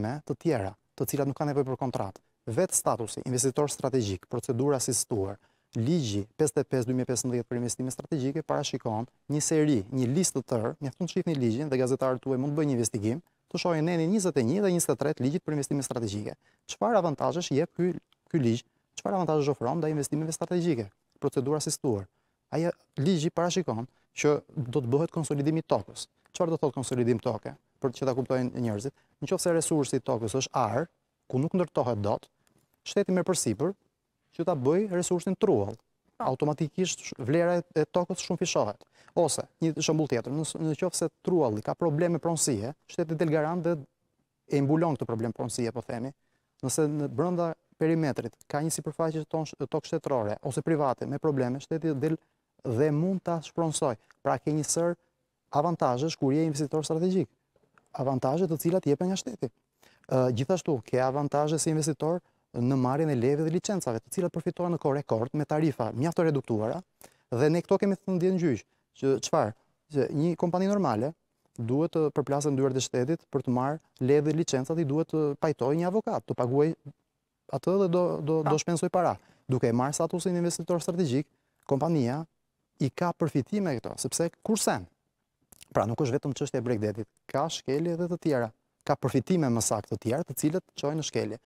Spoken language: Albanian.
firme të tjera, të cilat nuk kanë nevojë për kontratë. Vet statusi investitor strategjik, procedura asistuar, ligji 55/2015 për investime strategjike parashikon një seri, një listë të tërë, një fund shitni ligjin dhe gazetarët tuaj mund të bëjnë një investigim, të shohin nenin 21 dhe 23 të ligjit për investime strategjike. Çfarë avantazhesh jep ky ky ligj? Çfarë avantazhesh ofron ndaj investimeve strategjike? Procedura asistuar. Aja Ai ligji parashikon që do të bëhet konsolidimi i tokës. Çfarë do thotë konsolidim toke? për që ta kuptojnë njërzit, në qofë se resursi të tokës është arë, ku nuk nërtohet dot, shteti me përsipër që ta bëjë resursin truall. Po. Automatikisht vlera e tokës shumë fishohet. Ose, një shëmbull tjetër, në qofë se trualli ka probleme pronsije, shteti del garant dhe e imbulon këtë problem pronsije, po themi, nëse në brënda perimetrit ka një si përfaqës të tokë shtetërore, ose private me probleme, shteti del dhe mund të shpronsoj. Pra, ke një sër avantajës kur je investitor strategjikë avantajët të cilat jepe nga shteti. Gjithashtu, ke avantajët si investitor në marjen e leve dhe licencave, të cilat përfitoha në kore kort me tarifa mjaftë reduktuara, dhe ne këto kemi të ndjenë gjyqë, që qëfar, që një kompani normale duhet të përplasën dyrë dhe shtetit për të marë leve dhe licencat i duhet të pajtoj një avokat, të paguaj atë dhe do po. shpensoj para. Duke e marë statusin investitor strategik, kompania i ka përfitime këto, sepse kur sen, Pra nuk është vetëm çështja e bregdetit, ka shkelje edhe të tjera, ka përfitime më të tjera të cilët çojnë në shkelje.